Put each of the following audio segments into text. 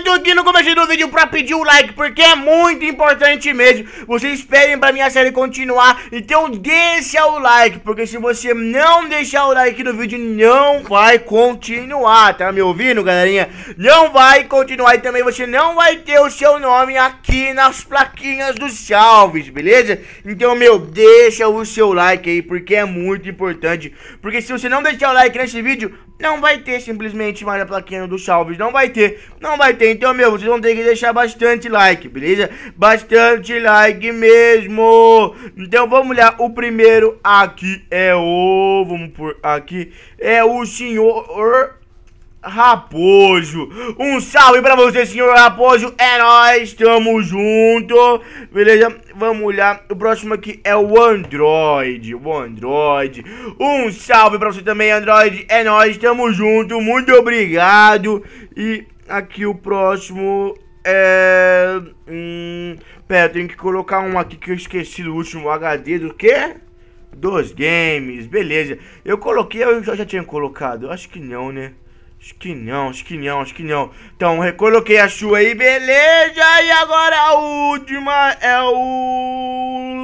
eu tô aqui no começo do vídeo pra pedir o like, porque é muito importante mesmo. Vocês esperem pra minha série continuar, então deixa o like, porque se você não deixar o like no vídeo, não vai continuar, tá me ouvindo, galerinha? Não vai continuar e também você não vai ter o seu nome aqui nas plaquinhas dos salves, beleza? Então, meu, deixa o seu like aí, porque é muito importante. Porque se você não deixar o like nesse vídeo, não vai ter simplesmente mais a plaquinha dos salves, não vai ter, não vai ter. Então, meu, vocês vão ter que deixar bastante like, beleza? Bastante like mesmo. Então, vamos lá. O primeiro aqui é o... Vamos por aqui. É o senhor... Raposo. Um salve pra você, senhor Raposo. É nóis, tamo junto. Beleza? Vamos olhar. O próximo aqui é o Android. O Android. Um salve pra você também, Android. É nóis, tamo junto. Muito obrigado. E Aqui o próximo é... Hum, pera, tem que colocar um aqui que eu esqueci do último HD do quê? Dos games, beleza. Eu coloquei, eu já, já tinha colocado. Acho que não, né? Acho que não, acho que não, acho que não. Então, recoloquei a sua aí, beleza. E agora a última é o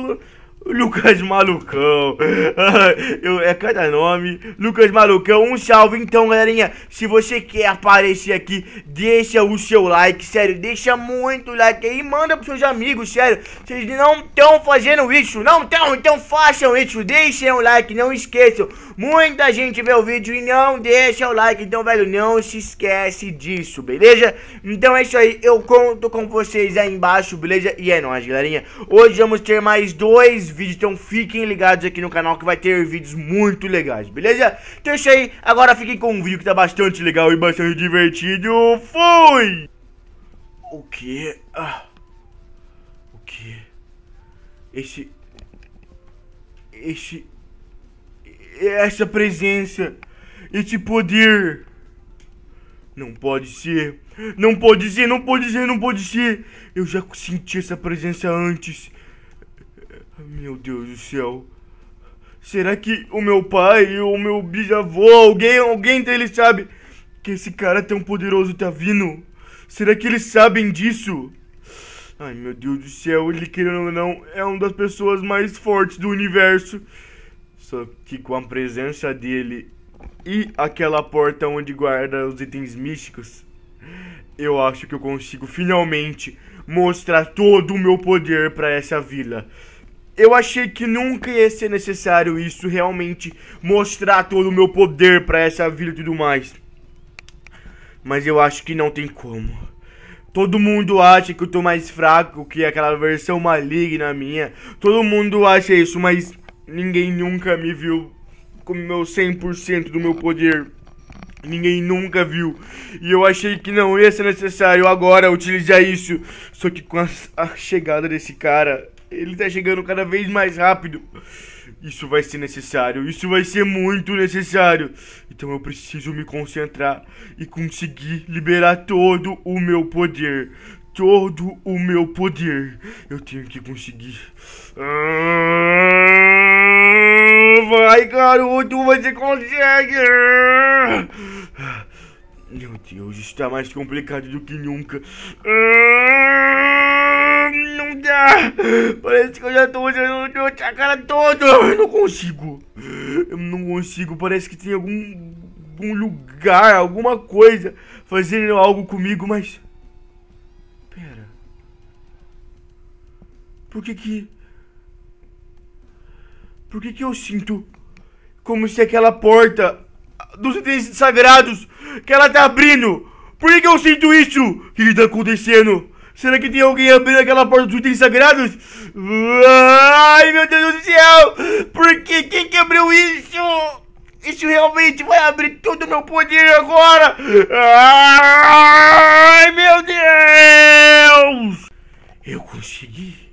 Lucas Malucão. Eu, é cada nome. Lucas Malucão, um salve. Então, galerinha, se você quer aparecer aqui, deixa o seu like, sério. Deixa muito like aí. Manda pros seus amigos, sério. Vocês não estão fazendo isso, não estão? Então façam isso. Deixem o like, não esqueçam. Muita gente vê o vídeo e não deixa o like, então, velho, não se esquece disso, beleza? Então é isso aí, eu conto com vocês aí embaixo, beleza? E é nóis, galerinha. Hoje vamos ter mais dois vídeos, então fiquem ligados aqui no canal que vai ter vídeos muito legais, beleza? Então é isso aí, agora fiquem com um vídeo que tá bastante legal e bastante divertido. Fui! O que? Ah. O que? Esse... Esse essa presença, esse poder. Não pode ser, não pode ser, não pode ser, não pode ser. Eu já senti essa presença antes. Meu Deus do céu. Será que o meu pai, o meu bisavô, alguém, alguém deles sabe que esse cara tão poderoso tá vindo? Será que eles sabem disso? Ai meu Deus do céu, ele querendo ou não é uma das pessoas mais fortes do universo. Só que com a presença dele e aquela porta onde guarda os itens místicos, eu acho que eu consigo finalmente mostrar todo o meu poder para essa vila. Eu achei que nunca ia ser necessário isso realmente mostrar todo o meu poder para essa vila e tudo mais. Mas eu acho que não tem como. Todo mundo acha que eu tô mais fraco que aquela versão maligna minha. Todo mundo acha isso, mas Ninguém nunca me viu com meu 100% do meu poder. Ninguém nunca viu. E eu achei que não ia ser necessário agora utilizar isso. Só que com a, a chegada desse cara, ele tá chegando cada vez mais rápido. Isso vai ser necessário. Isso vai ser muito necessário. Então eu preciso me concentrar e conseguir liberar todo o meu poder. Todo o meu poder. Eu tenho que conseguir. Ah! Vai, garoto, você consegue! Meu Deus, está mais complicado do que nunca. Hum, não dá! Parece que eu já tô usando a cara toda! Eu não consigo! Eu não consigo, parece que tem algum, algum lugar, alguma coisa fazendo algo comigo, mas. Pera. Por que que. Por que, que eu sinto como se aquela porta dos itens sagrados que ela tá abrindo? Por que, que eu sinto isso? O que, que tá acontecendo? Será que tem alguém abrindo aquela porta dos itens sagrados? Ai, meu Deus do céu! Por que? Quem que abriu isso? Isso realmente vai abrir todo o meu poder agora! Ai, meu Deus! Eu consegui.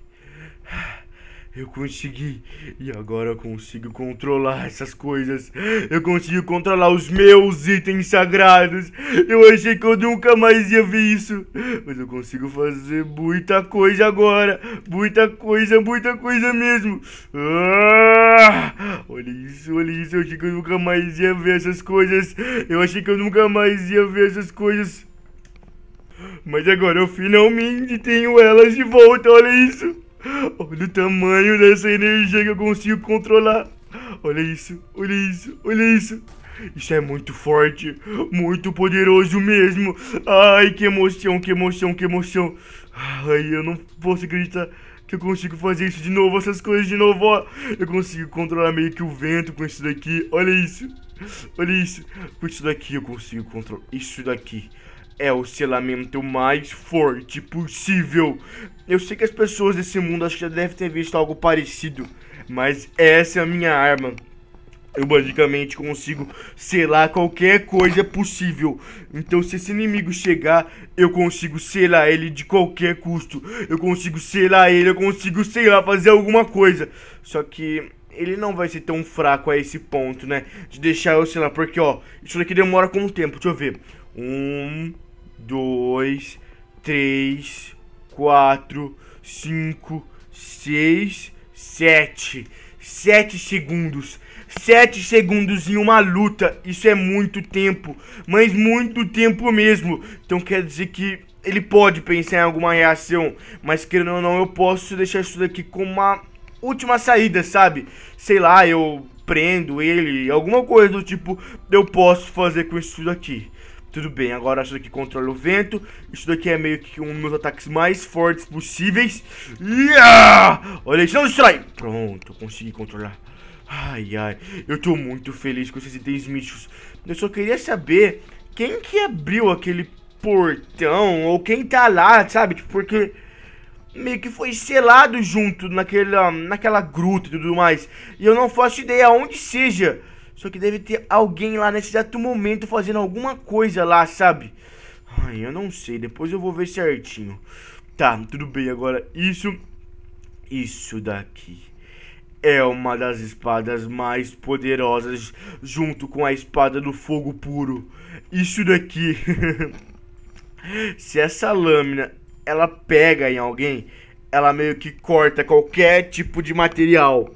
Eu consegui. E agora eu consigo controlar essas coisas. Eu consigo controlar os meus itens sagrados. Eu achei que eu nunca mais ia ver isso. Mas eu consigo fazer muita coisa agora. Muita coisa, muita coisa mesmo. Ah, olha isso, olha isso. Eu achei que eu nunca mais ia ver essas coisas. Eu achei que eu nunca mais ia ver essas coisas. Mas agora eu finalmente tenho elas de volta, olha isso. Olha o tamanho dessa energia que eu consigo controlar. Olha isso, olha isso, olha isso. Isso é muito forte, muito poderoso mesmo. Ai, que emoção, que emoção, que emoção. Ai, eu não posso acreditar que eu consigo fazer isso de novo, essas coisas de novo, ó. Eu consigo controlar meio que o vento com isso daqui, olha isso. Olha isso. Com isso daqui eu consigo controlar. Isso daqui é o selamento mais forte possível. Eu sei que as pessoas desse mundo acho que já devem ter visto algo parecido, mas essa é a minha arma. Eu basicamente consigo selar qualquer coisa possível. Então, se esse inimigo chegar, eu consigo selar ele de qualquer custo. Eu consigo selar ele, eu consigo, sei lá, fazer alguma coisa. Só que ele não vai ser tão fraco a esse ponto, né? De deixar eu selar, porque ó, isso daqui demora com o tempo, deixa eu ver. Um, dois, três, quatro, cinco, seis, sete. Sete segundos. Sete segundos em uma luta. Isso é muito tempo. Mas muito tempo mesmo. Então quer dizer que ele pode pensar em alguma reação. Mas querendo ou não, eu posso deixar isso daqui como uma última saída, sabe? Sei lá, eu prendo ele, alguma coisa do tipo, eu posso fazer com isso daqui. Tudo bem, agora isso daqui controla o vento. Isso daqui é meio que um dos meus ataques mais fortes possíveis. Yeah! Olha isso, não destrói! Pronto, consegui controlar. Ai, ai, eu tô muito feliz com esses itens místicos. Eu só queria saber quem que abriu aquele portão ou quem tá lá, sabe? Tipo, porque meio que foi selado junto naquela, naquela gruta e tudo mais. E eu não faço ideia onde seja. Só que deve ter alguém lá nesse exato momento fazendo alguma coisa lá, sabe? Ai, eu não sei. Depois eu vou ver certinho. Tá, tudo bem. Agora, isso... Isso daqui é uma das espadas mais poderosas, junto com a espada do fogo puro. Isso daqui. Se essa lâmina ela pega em alguém, ela meio que corta qualquer tipo de material.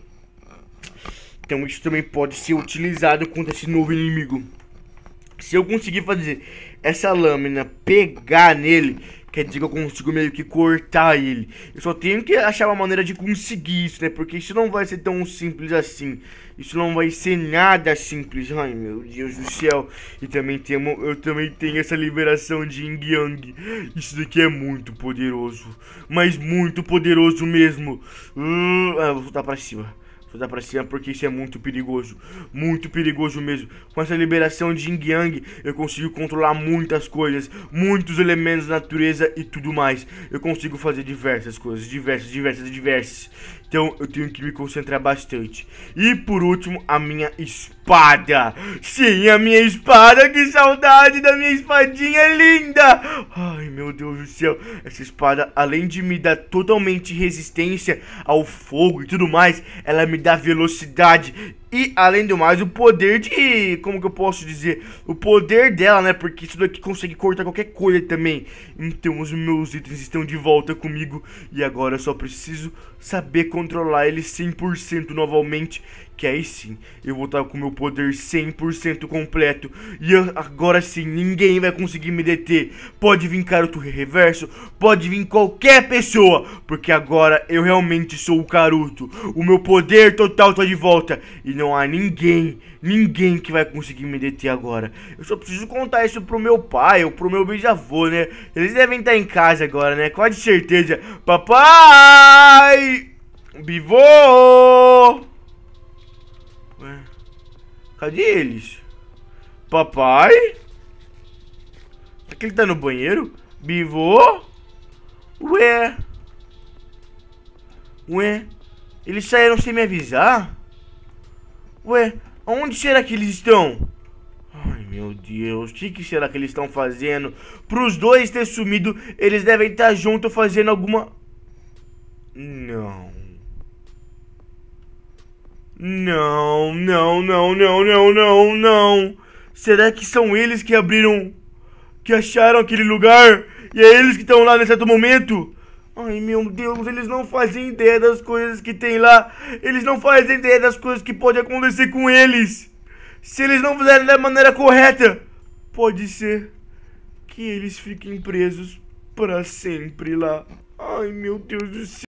Então isso também pode ser utilizado contra esse novo inimigo. Se eu conseguir fazer essa lâmina pegar nele, quer dizer que eu consigo meio que cortar ele. Eu só tenho que achar uma maneira de conseguir isso, né? Porque isso não vai ser tão simples assim. Isso não vai ser nada simples. Ai, meu Deus do céu. E também temo, eu também tenho essa liberação de Ying Yang. Isso daqui é muito poderoso. Mas muito poderoso mesmo. Hum, ah, vou voltar pra cima. Voltar pra cima porque isso é muito perigoso. Muito perigoso mesmo. Com essa liberação de Yin Yang, eu consigo controlar muitas coisas, muitos elementos da natureza e tudo mais. Eu consigo fazer diversas coisas, diversas, diversas, diversas. Então eu tenho que me concentrar bastante. E por último, a minha espada. Sim, a minha espada. Que saudade da minha espadinha linda. Ai, meu Deus do céu. Essa espada, além de me dar totalmente resistência ao fogo e tudo mais, ela me dá velocidade e, além do mais, o poder de... Como que eu posso dizer? O poder dela, né? Porque isso daqui consegue cortar qualquer coisa também. Então, os meus itens estão de volta comigo. E agora eu só preciso saber controlar eles 100% novamente. Que aí sim, eu vou estar com meu poder 100% completo. E agora sim, ninguém vai conseguir me deter. Pode vir Karuto Reverso, pode vir qualquer pessoa. Porque agora eu realmente sou o Karuto. O meu poder total está de volta. E não há ninguém, ninguém que vai conseguir me deter agora. Eu só preciso contar isso pro meu pai ou pro meu bisavô, né? Eles devem estar em casa agora, né? Com certeza. Papai! Bivô! Né? Cadê eles? Papai? Será que ele tá no banheiro? Bivô? Ué? Ué? Eles saíram sem me avisar? Ué? Onde será que eles estão? Ai, meu Deus. O que será que eles estão fazendo? Para os dois ter sumido, eles devem estar tá juntos fazendo alguma... Não. Não, não, não, não, não, não, não. Será que são eles que abriram. que acharam aquele lugar? E é eles que estão lá nesse certo momento? Ai meu Deus, eles não fazem ideia das coisas que tem lá. Eles não fazem ideia das coisas que pode acontecer com eles. Se eles não fizerem da maneira correta, pode ser que eles fiquem presos para sempre lá. Ai meu Deus do céu.